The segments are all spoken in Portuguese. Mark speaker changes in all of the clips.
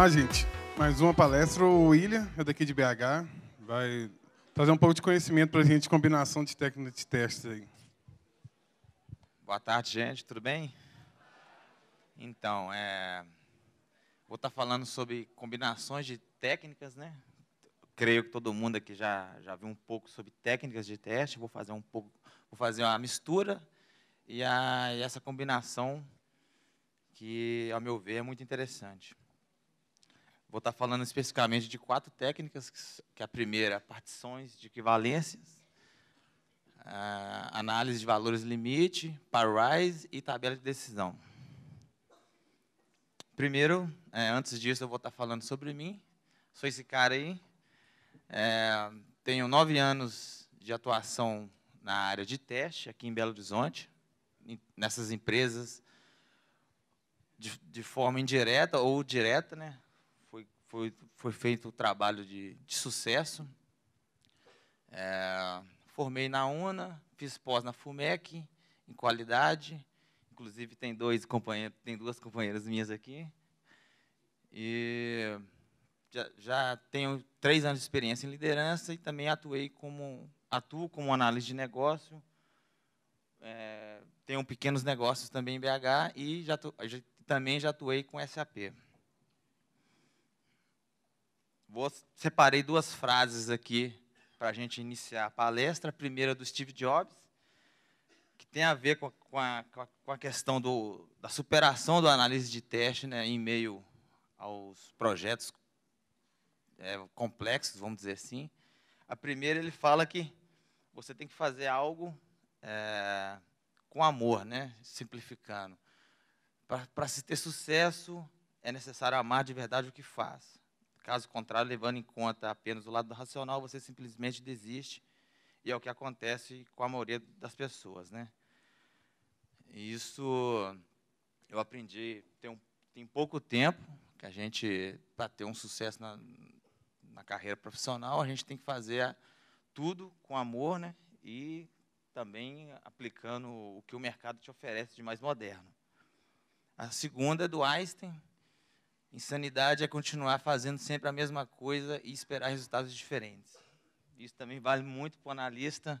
Speaker 1: lá, gente. Mais uma palestra. O William, é daqui de BH, vai trazer um pouco de conhecimento para a gente de combinação de técnicas de testes aí. Boa tarde, gente. Tudo bem? Então, é... vou estar tá falando sobre combinações de técnicas, né? Creio que todo mundo aqui já, já viu um pouco sobre técnicas de teste. Vou fazer um pouco, vou fazer uma mistura e, a, e essa combinação que, ao meu ver, é muito interessante. Vou estar falando especificamente de quatro técnicas, que a primeira, partições de equivalências, análise de valores limite, pairwise e tabela de decisão. Primeiro, é, antes disso, eu vou estar falando sobre mim. Sou esse cara aí. É, tenho nove anos de atuação na área de teste aqui em Belo Horizonte, nessas empresas de, de forma indireta ou direta, né? foi, foi feito o trabalho de, de sucesso. É, formei na UNA, fiz pós na FUMEC, em qualidade. Inclusive, tem, dois companheiros, tem duas companheiras minhas aqui. E já, já tenho três anos de experiência em liderança e também atuei como, atuo como análise de negócio. É, tenho pequenos negócios também em BH e já, já, também já atuei com SAP. Vou, separei duas frases aqui para a gente iniciar a palestra. A primeira é do Steve Jobs, que tem a ver com a, com a, com a questão do, da superação da análise de teste né, em meio aos projetos é, complexos, vamos dizer assim. A primeira, ele fala que você tem que fazer algo é, com amor, né, simplificando. Para se ter sucesso, é necessário amar de verdade o que faz. Caso contrário, levando em conta apenas o lado racional, você simplesmente desiste, e é o que acontece com a maioria das pessoas. Né? isso eu aprendi tem, um, tem pouco tempo, que a gente, para ter um sucesso na, na carreira profissional, a gente tem que fazer tudo com amor né? e também aplicando o que o mercado te oferece de mais moderno. A segunda é do Einstein, Insanidade é continuar fazendo sempre a mesma coisa e esperar resultados diferentes. Isso também vale muito para o analista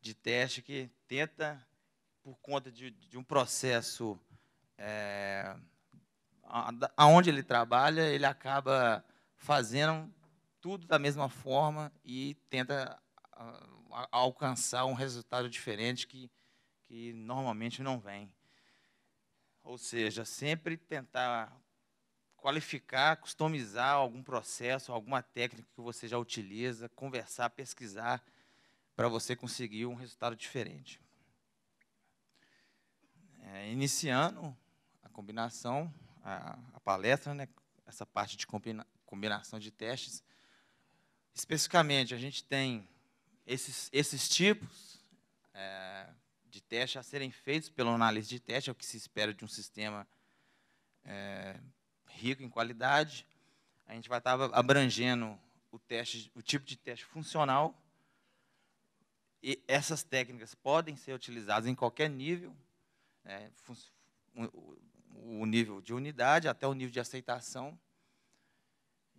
Speaker 1: de teste que tenta, por conta de, de um processo é, aonde ele trabalha, ele acaba fazendo tudo da mesma forma e tenta a, a, alcançar um resultado diferente que, que normalmente não vem. Ou seja, sempre tentar qualificar, customizar algum processo, alguma técnica que você já utiliza, conversar, pesquisar, para você conseguir um resultado diferente. É, iniciando a combinação, a, a palestra, né, essa parte de combina, combinação de testes, especificamente a gente tem esses, esses tipos é, de testes a serem feitos pela análise de teste, é o que se espera de um sistema é, rico em qualidade. A gente vai estar abrangendo o teste, o tipo de teste funcional. E essas técnicas podem ser utilizadas em qualquer nível, né, o nível de unidade até o nível de aceitação.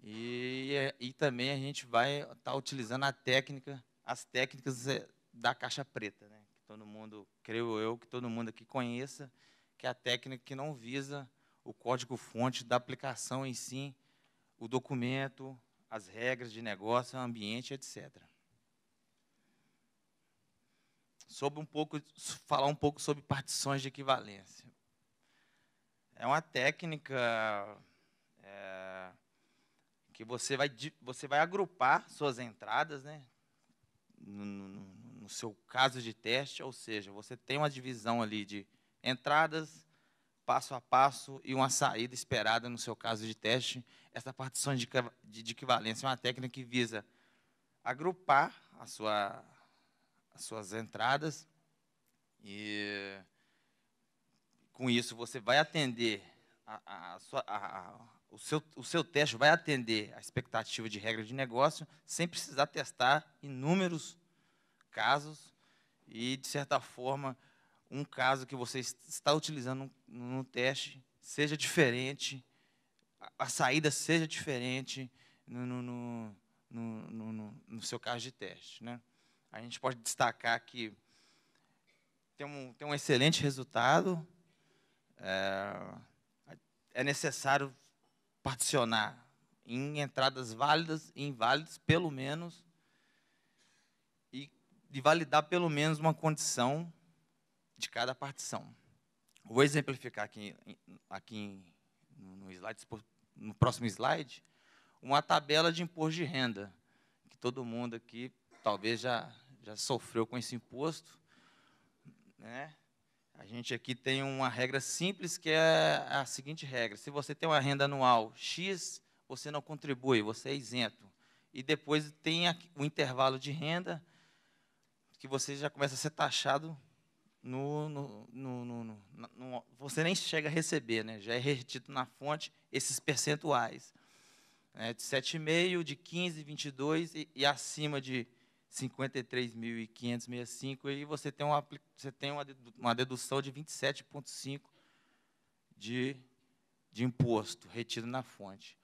Speaker 1: E, e também a gente vai estar tá utilizando a técnica, as técnicas eh, da caixa preta, né? que todo mundo, creio eu, que todo mundo aqui conheça, que é a técnica que não visa o código-fonte da aplicação em si, o documento, as regras de negócio, ambiente, etc. Sobre um pouco, falar um pouco sobre partições de equivalência. É uma técnica é, que você vai, você vai agrupar suas entradas, né? No, no, no seu caso de teste, ou seja, você tem uma divisão ali de entradas, passo a passo e uma saída esperada no seu caso de teste. Essa partição de, equivalência é uma técnica que visa agrupar a sua, as suas entradas e, com isso, você vai atender a, a sua, a, o, seu, o seu teste vai atender a expectativa de regra de negócio sem precisar testar inúmeros casos e, de certa forma, um caso que você está utilizando no teste seja diferente, a saída seja diferente no, no, no, no, seu caso de teste. Né? A gente pode destacar que tem um, tem um excelente resultado, é, é necessário particionar em entradas válidas e inválidas, pelo menos, e, e validar pelo menos uma condição de cada partição. Vou exemplificar aqui, aqui no, slide, no próximo slide uma tabela de imposto de renda, que todo mundo aqui talvez já, já sofreu com esse imposto. Né? A gente aqui tem uma regra simples que é a seguinte regra: se você tem uma renda anual X, você não contribui, você é isento. E depois tem o intervalo de renda que você já começa a ser taxado no, no, no, no, você nem chega a receber, né? já é retido na fonte esses percentuais. Né? De 7,5, de 15, 22 e, e acima de 53.565, e você tem uma, você tem uma dedução de 27,5% de, de imposto retido na fonte.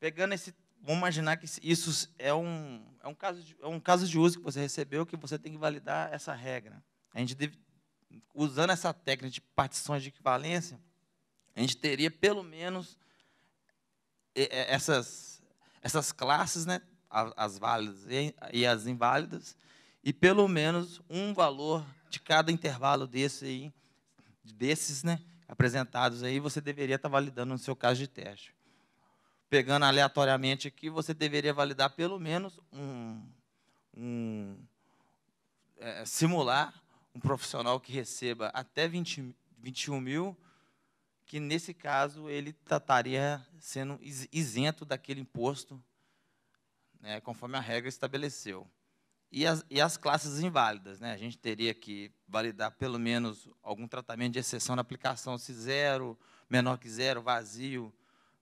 Speaker 1: Pegando esse vamos imaginar que isso é um, é, um caso de, é um caso de uso que você recebeu, que você tem que validar essa regra. A gente deve, usando essa técnica de partições de equivalência, a gente teria pelo menos é, é, essas, essas classes, né, as válidas e as inválidas, e pelo menos um valor de cada intervalo desse aí, desses né, apresentados aí, você deveria estar tá validando no seu caso de teste. Pegando aleatoriamente aqui, você deveria validar pelo menos um, um é, simular um profissional que receba até 20, 21 mil, que nesse caso ele estaria sendo isento daquele imposto, né, conforme a regra estabeleceu. E as, e as classes inválidas, né? A gente teria que validar pelo menos algum tratamento de exceção na aplicação, se zero, menor que zero, vazio,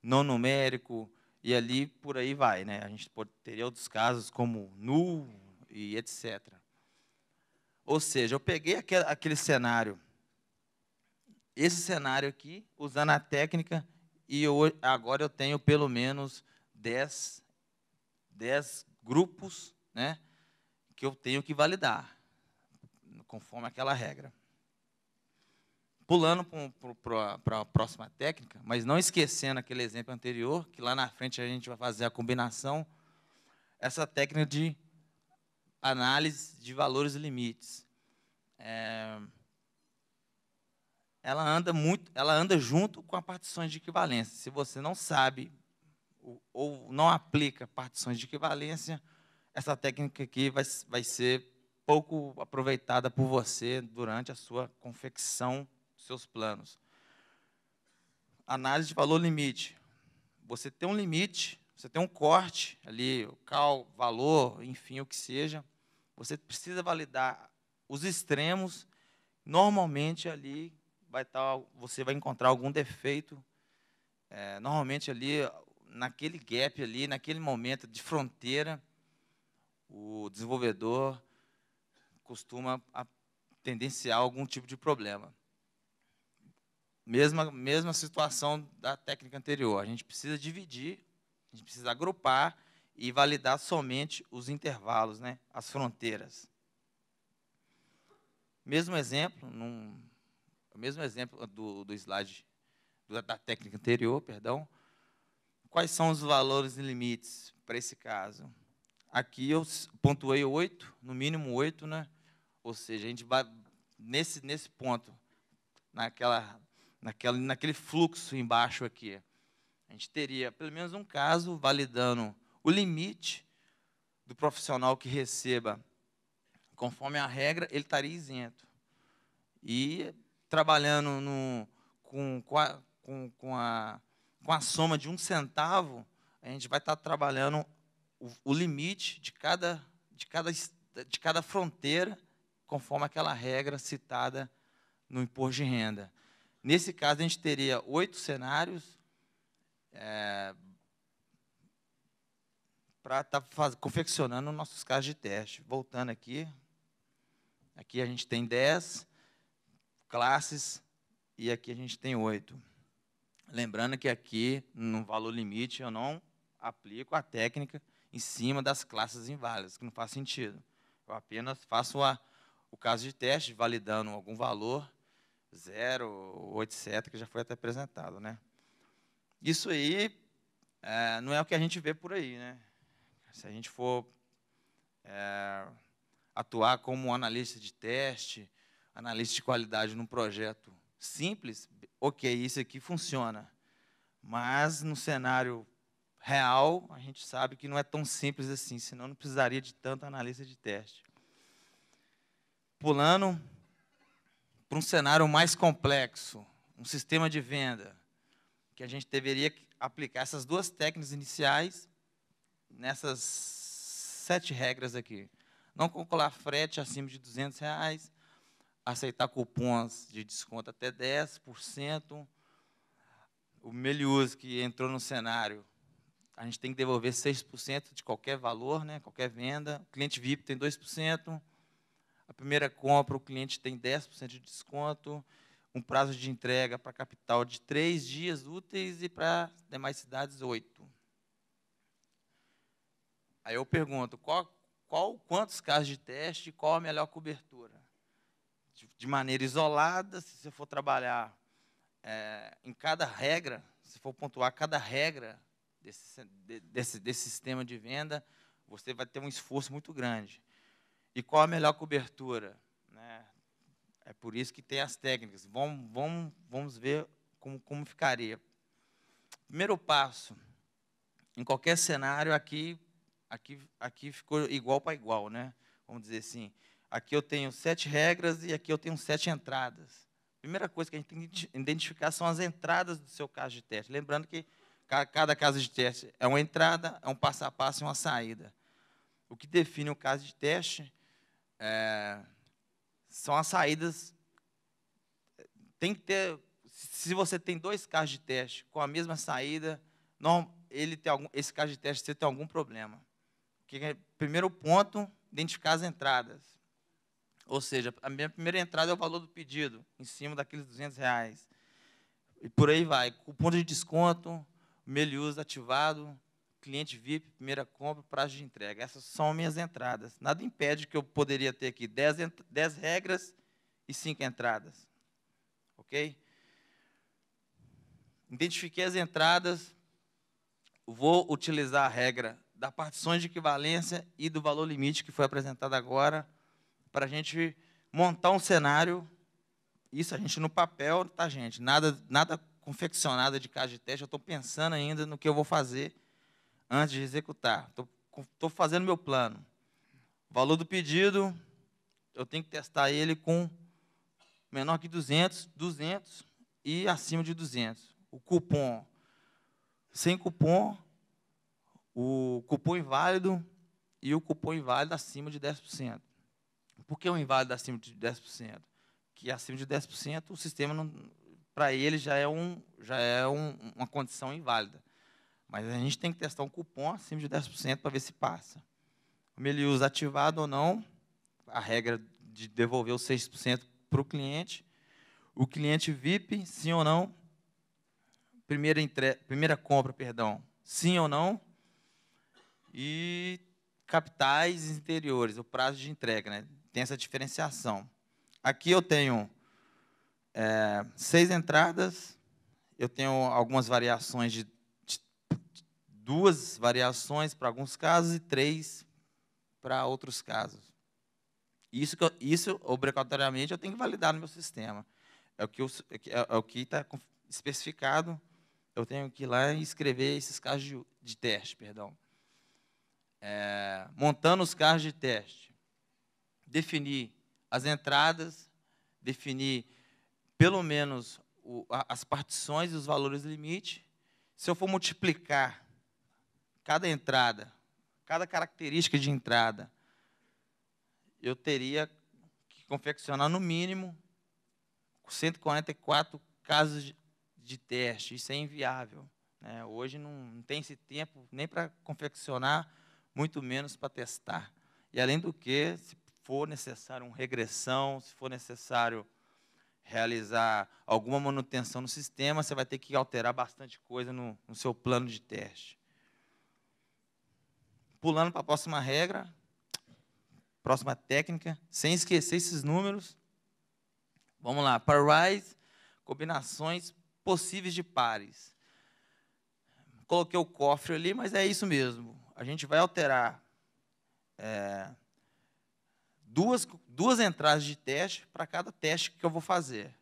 Speaker 1: não numérico, e ali por aí vai, né? A gente teria outros casos como nulo e etc. Ou seja, eu peguei aquele, aquele cenário, esse cenário aqui, usando a técnica, e eu, agora eu tenho pelo menos 10, 10 grupos né, que eu tenho que validar, conforme aquela regra. Pulando para a próxima técnica, mas não esquecendo aquele exemplo anterior, que lá na frente a gente vai fazer a combinação, essa técnica de análise de valores e limites. É, ela anda muito, ela anda junto com a partições de equivalência. Se você não sabe ou não aplica partições de equivalência, essa técnica aqui vai, vai ser pouco aproveitada por você durante a sua confecção dos seus planos. Análise de valor limite. Você tem um limite, você tem um corte ali, cal, valor, enfim, o que seja. Você precisa validar os extremos. Normalmente ali vai estar, tá, você vai encontrar algum defeito. É, normalmente ali, naquele gap ali, naquele momento de fronteira, o desenvolvedor costuma tendenciar algum tipo de problema. Mesma, mesma situação da técnica anterior. A gente precisa dividir, a gente precisa agrupar e validar somente os intervalos, né, as fronteiras. Mesmo exemplo, num, mesmo exemplo do, do slide do, da técnica anterior, perdão. Quais são os valores e limites para esse caso? Aqui eu pontuei oito, no mínimo oito, né? Ou seja, a gente vai nesse nesse ponto, naquela naquela naquele fluxo embaixo aqui. A gente teria pelo menos um caso validando o limite do profissional que receba, conforme a regra, ele estaria isento. E trabalhando no, com, com, a, com, com, a, com a soma de um centavo, a gente vai estar trabalhando o, o limite de cada, de, cada, de cada fronteira, conforme aquela regra citada no imposto de renda. Nesse caso, a gente teria oito cenários, é, para estar tá confeccionando nossos casos de teste. Voltando aqui, aqui a gente tem 10 classes e aqui a gente tem 8. Lembrando que aqui, no valor limite, eu não aplico a técnica em cima das classes inválidas, que não faz sentido. Eu apenas faço a, o caso de teste, validando algum valor, 0 ou etc., que já foi até apresentado. Né? Isso aí é, não é o que a gente vê por aí. Né? se a gente for é, atuar como analista de teste, analista de qualidade num projeto simples, ok, isso aqui funciona. Mas no cenário real, a gente sabe que não é tão simples assim, senão não precisaria de tanto analista de teste. Pulando para um cenário mais complexo, um sistema de venda, que a gente deveria aplicar essas duas técnicas iniciais nessas sete regras aqui. Não calcular frete acima de 200 reais, aceitar cupons de desconto até 10%. O Melius, que entrou no cenário, a gente tem que devolver 6% de qualquer valor, né, qualquer venda. O cliente VIP tem 2%. A primeira compra, o cliente tem 10% de desconto. Um prazo de entrega para a capital de três dias úteis e para demais cidades, oito. Aí eu pergunto, qual, qual quantos casos de teste e qual a melhor cobertura? De, de maneira isolada, se você for trabalhar é, em cada regra, se for pontuar cada regra desse, desse, desse sistema de venda, você vai ter um esforço muito grande. E qual a melhor cobertura? Né? É por isso que tem as técnicas. Vamos, vamos, vamos ver como, como ficaria. Primeiro passo, em qualquer cenário aqui, Aqui, aqui ficou igual para igual, né? Vamos dizer assim. Aqui eu tenho sete regras e aqui eu tenho sete entradas. Primeira coisa que a gente tem que identificar são as entradas do seu caso de teste. Lembrando que cada caso de teste é uma entrada, é um passo a passo e uma saída. O que define o caso de teste é, são as saídas. Tem que ter. Se você tem dois casos de teste com a mesma saída, não, ele tem algum, esse caso de teste você tem algum problema que é primeiro ponto, identificar as entradas. Ou seja, a minha primeira entrada é o valor do pedido, em cima daqueles 200 reais. E por aí vai. Cupom de desconto, mail use ativado, cliente VIP, primeira compra, prazo de entrega. Essas são minhas entradas. Nada impede que eu poderia ter aqui 10, 10 regras e 5 entradas. Ok? Identifiquei as entradas, vou utilizar a regra da partições de equivalência e do valor limite que foi apresentado agora, para a gente montar um cenário. Isso a gente no papel, tá, gente? Nada, nada confeccionado de casa de teste. Eu estou pensando ainda no que eu vou fazer antes de executar. Estou fazendo meu plano. Valor do pedido, eu tenho que testar ele com menor que 200, 200 e acima de 200. O cupom. Sem cupom, o cupom inválido e o cupom inválido acima de 10%. Por que o inválido acima de 10%? Que acima de 10% o sistema, para ele, já é, um, já é um, uma condição inválida. Mas a gente tem que testar um cupom acima de 10% para ver se passa. Como ele usa ativado ou não, a regra de devolver os 6% para o cliente. O cliente VIP, sim ou não. Primeira, entre... Primeira compra, perdão, sim ou não e capitais interiores, o prazo de entrega. Né? Tem essa diferenciação. Aqui eu tenho é, seis entradas, eu tenho algumas variações de, de duas variações para alguns casos e três para outros casos. Isso, eu, isso obrigatoriamente eu tenho que validar no meu sistema. É o que é, é, é o que está especificado. Eu tenho que ir lá e escrever esses casos de, de teste, perdão é, montando os carros de teste, definir as entradas, definir pelo menos o, a, as partições e os valores limite. Se eu for multiplicar cada entrada, cada característica de entrada, eu teria que confeccionar no mínimo 144 casos de, de teste. Isso é inviável. Né? Hoje não, não tem esse tempo nem para confeccionar muito menos para testar. E além do que, se for necessário uma regressão, se for necessário realizar alguma manutenção no sistema, você vai ter que alterar bastante coisa no, no seu plano de teste. Pulando para a próxima regra, próxima técnica, sem esquecer esses números. Vamos lá, pairwise, combinações possíveis de pares. Coloquei o cofre ali, mas é isso mesmo a gente vai alterar é, duas, duas entradas de teste para cada teste que eu vou fazer.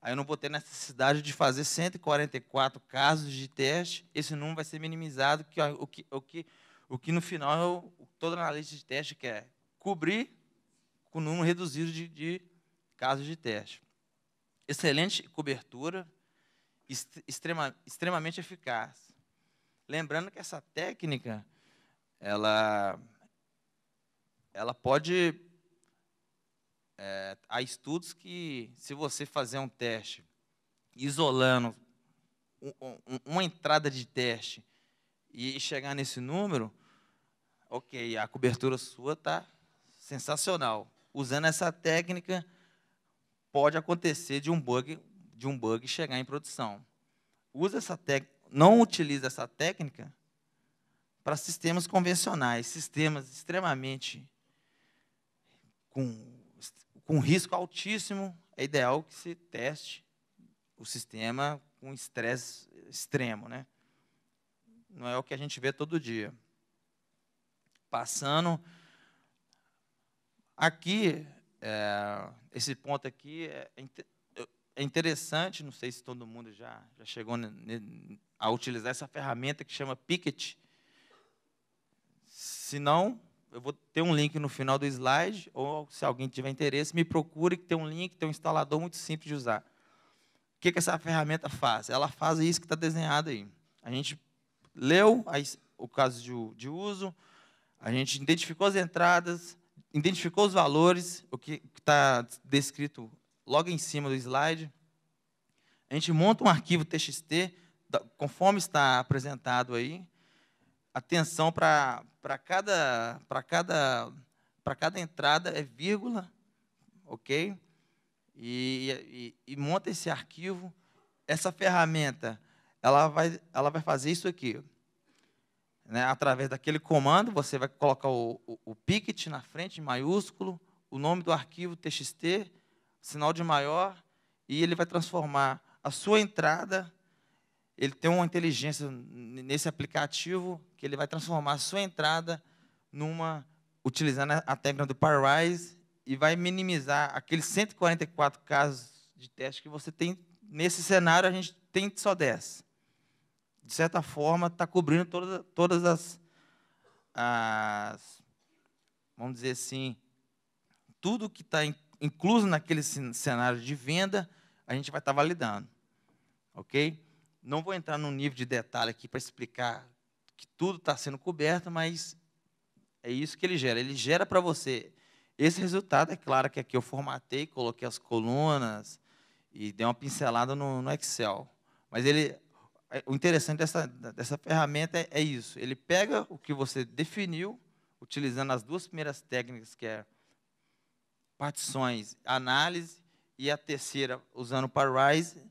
Speaker 1: Aí eu não vou ter necessidade de fazer 144 casos de teste, esse número vai ser minimizado, que, o, que, o, que, o que no final eu, é a analista de teste quer é cobrir com um número reduzido de, de casos de teste. Excelente cobertura, extrema, extremamente eficaz. Lembrando que essa técnica ela, ela pode. É, há estudos que, se você fazer um teste isolando uma entrada de teste e chegar nesse número, ok, a cobertura sua está sensacional. Usando essa técnica, pode acontecer de um bug, de um bug chegar em produção. Usa essa tec... não utiliza essa técnica, para sistemas convencionais, sistemas extremamente com, com risco altíssimo, é ideal que se teste o sistema com estresse extremo, né? Não é o que a gente vê todo dia. Passando aqui, é, esse ponto aqui é, é, é interessante. Não sei se todo mundo já, já chegou a utilizar essa ferramenta que chama Picket, se não, eu vou ter um link no final do slide, ou se alguém tiver interesse, me procure, que tem um link, tem um instalador muito simples de usar. O que, que essa ferramenta faz? Ela faz isso que está desenhado aí. A gente leu as, o caso de, de, uso, a gente identificou as entradas, identificou os valores, o que está descrito logo em cima do slide. A gente monta um arquivo TXT, conforme está apresentado aí. Atenção para para cada, para cada, para cada entrada é vírgula, ok? E, e, e monta esse arquivo. Essa ferramenta, ela vai, ela vai fazer isso aqui. Né, através daquele comando, você vai colocar o, o, o picket na frente, em maiúsculo, o nome do arquivo txt, sinal de maior, e ele vai transformar a sua entrada ele tem uma inteligência nesse aplicativo que ele vai transformar a sua entrada numa utilizando a técnica do Parrise e vai minimizar aqueles 144 casos de teste que você tem nesse cenário, a gente tem só 10. De certa forma, está cobrindo todas todas as, as, vamos dizer assim, tudo que está incluso naquele cenário de venda, a gente vai estar tá validando. OK? Não vou entrar num nível de detalhe aqui para explicar que tudo está sendo coberto, mas é isso que ele gera. Ele gera para você esse resultado. É claro que aqui eu formatei, coloquei as colunas e dei uma pincelada no, no Excel. Mas ele, é, o interessante dessa, dessa ferramenta é, é isso. Ele pega o que você definiu, utilizando as duas primeiras técnicas, que é partições, análise, e a terceira, usando o Parrise,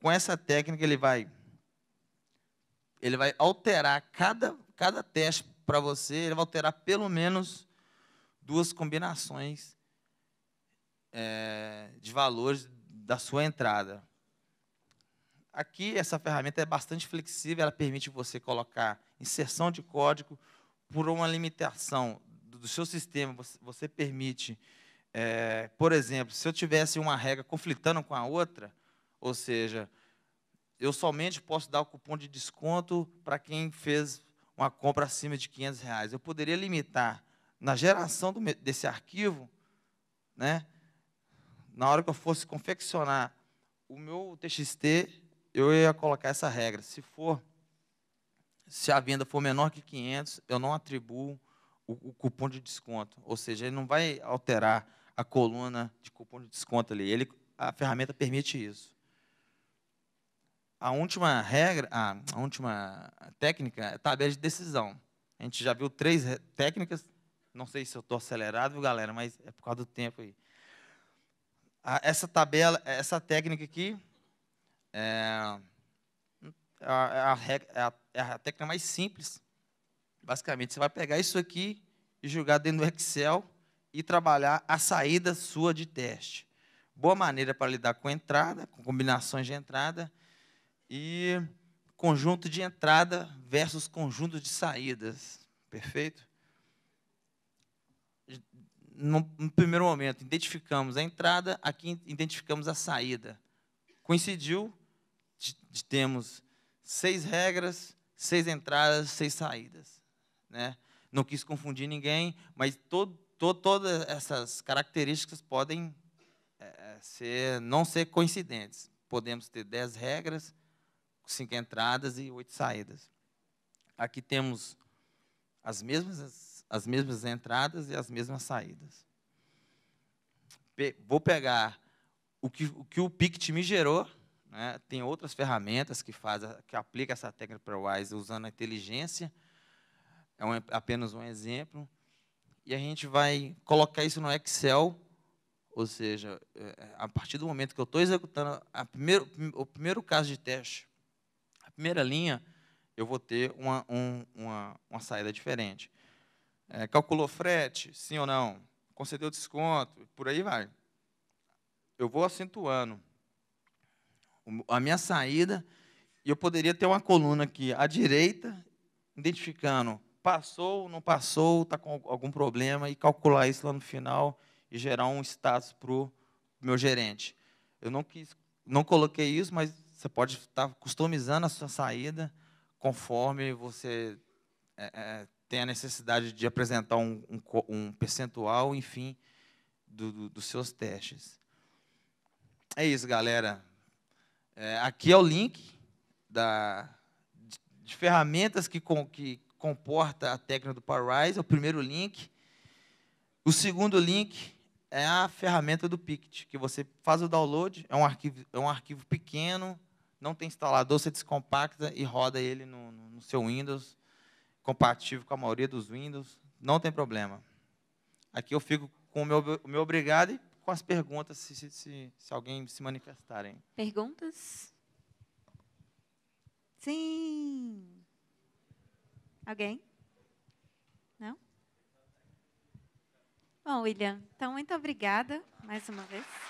Speaker 1: com essa técnica ele vai ele vai alterar cada, cada teste para você, ele vai alterar pelo menos duas combinações é, de valores da sua entrada. Aqui, essa ferramenta é bastante flexível, ela permite você colocar inserção de código por uma limitação do, seu sistema. Você, você permite, é, por exemplo, se eu tivesse uma regra conflitando com a outra, ou seja, eu somente posso dar o cupom de desconto para quem fez uma compra acima de 500 reais. Eu poderia limitar na geração do, desse arquivo, né? Na hora que eu fosse confeccionar o meu TXT, eu ia colocar essa regra. Se for, se a venda for menor que 500, eu não atribuo o, o cupom de desconto. Ou seja, ele não vai alterar a coluna de cupom de desconto ali. Ele, a ferramenta permite isso. A última regra, a, a última técnica é a tabela de decisão. A gente já viu três técnicas. Não sei se eu estou acelerado, galera, mas é por causa do tempo aí. A, essa tabela, essa técnica aqui, é, a, é é a, é a, técnica mais simples. Basicamente, você vai pegar isso aqui e jogar dentro do Excel e trabalhar a saída sua de teste. Boa maneira para lidar com entrada, com combinações de entrada e conjunto de entrada versus conjunto de saídas. Perfeito? No, primeiro momento, identificamos a entrada, aqui identificamos a saída. Coincidiu, de, de temos seis regras, seis entradas, seis saídas. Né? Não quis confundir ninguém, mas todas essas características podem é, é, ser, não ser coincidentes. Podemos ter dez regras, cinco entradas e oito saídas. Aqui temos as mesmas, as mesmas entradas e as mesmas saídas. Pe vou pegar o que o, que o Pict me gerou, né? tem outras ferramentas que, faz, que aplica essa técnica para o Wise usando a inteligência, é um, apenas um exemplo, e a gente vai colocar isso no Excel, ou seja, é, é, a partir do momento que eu estou executando primeiro, o primeiro caso de teste, primeira linha, eu vou ter uma, um, uma, uma saída diferente. É, calculou frete? Sim ou não? Concedeu desconto? Por aí vai. Eu vou acentuando a minha saída e eu poderia ter uma coluna aqui à direita, identificando passou, não passou, está com algum problema e calcular isso lá no final e gerar um status para o meu gerente. Eu não quis, não coloquei isso, mas você pode estar customizando a sua saída conforme você é, é, tem a necessidade de apresentar um, um, um percentual, enfim, do, do, dos seus testes. É isso, galera. É, aqui é o link da, de, de ferramentas que, com, que comporta a técnica do PowerRise, é o primeiro link. O segundo link é a ferramenta do Pict, que você faz o download, é um arquivo, é um arquivo pequeno, não tem instalador, você descompacta e roda ele no, no seu Windows, compatível com a maioria dos Windows, não tem problema. Aqui eu fico com o meu, o meu obrigado e com as perguntas, se, se, se, se alguém se manifestarem. Perguntas? Sim. Alguém? Não? Bom, William, então muito obrigada mais uma vez.